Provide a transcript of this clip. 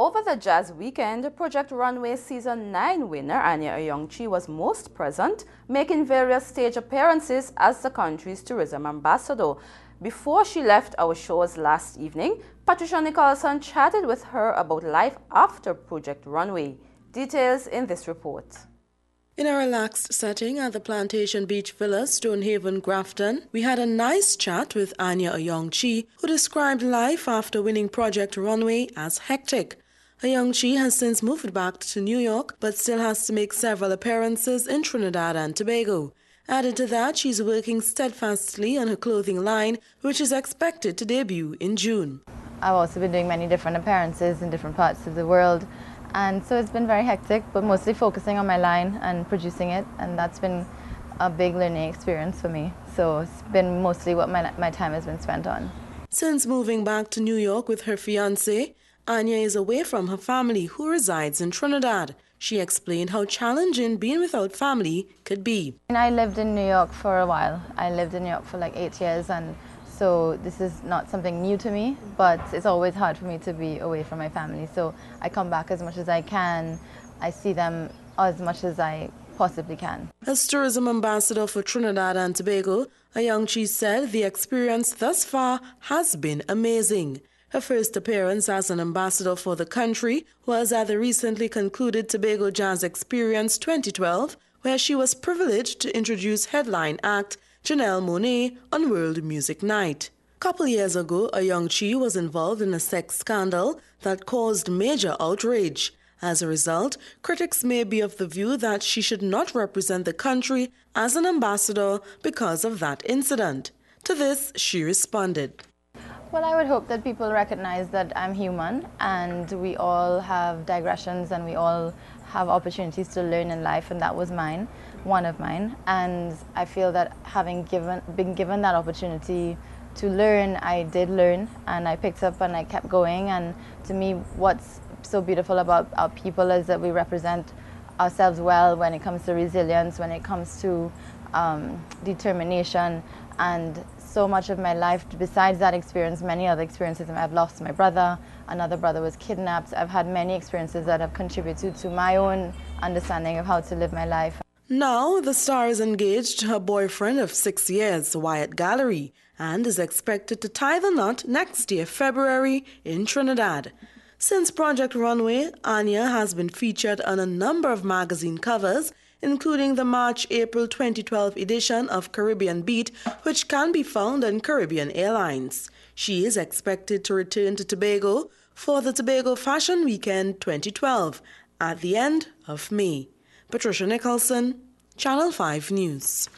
Over the Jazz weekend, Project Runway Season 9 winner Anya Ayongchi was most present, making various stage appearances as the country's tourism ambassador. Before she left our shores last evening, Patricia Nicholson chatted with her about life after Project Runway. Details in this report. In a relaxed setting at the Plantation Beach Villa, Stonehaven, Grafton, we had a nice chat with Anya Oyong Chi, who described life after winning Project Runway as hectic. Young Chi has since moved back to New York, but still has to make several appearances in Trinidad and Tobago. Added to that, she's working steadfastly on her clothing line, which is expected to debut in June. I've also been doing many different appearances in different parts of the world, and so it's been very hectic, but mostly focusing on my line and producing it, and that's been a big learning experience for me. So it's been mostly what my, my time has been spent on. Since moving back to New York with her fiance, Anya is away from her family, who resides in Trinidad. She explained how challenging being without family could be. I lived in New York for a while. I lived in New York for like eight years, and so this is not something new to me, but it's always hard for me to be away from my family. So I come back as much as I can. I see them as much as I possibly can. As tourism ambassador for Trinidad and Tobago, Ayangchi said the experience thus far has been amazing. Her first appearance as an ambassador for the country was at the recently concluded Tobago Jazz Experience 2012, where she was privileged to introduce headline act Janelle Monet on World Music Night. Couple years ago, a young Chi was involved in a sex scandal that caused major outrage. As a result, critics may be of the view that she should not represent the country as an ambassador because of that incident. To this, she responded. Well, I would hope that people recognize that I'm human and we all have digressions and we all have opportunities to learn in life and that was mine, one of mine. And I feel that having given, been given that opportunity to learn, I did learn and I picked up and I kept going. And to me, what's so beautiful about our people is that we represent ourselves well when it comes to resilience, when it comes to um, determination, and so much of my life besides that experience many other experiences i've lost my brother another brother was kidnapped i've had many experiences that have contributed to my own understanding of how to live my life. now the star is engaged to her boyfriend of six years wyatt gallery and is expected to tie the knot next year february in trinidad. Since Project Runway, Anya has been featured on a number of magazine covers, including the March April 2012 edition of Caribbean Beat, which can be found on Caribbean Airlines. She is expected to return to Tobago for the Tobago Fashion Weekend 2012 at the end of May. Patricia Nicholson, Channel 5 News.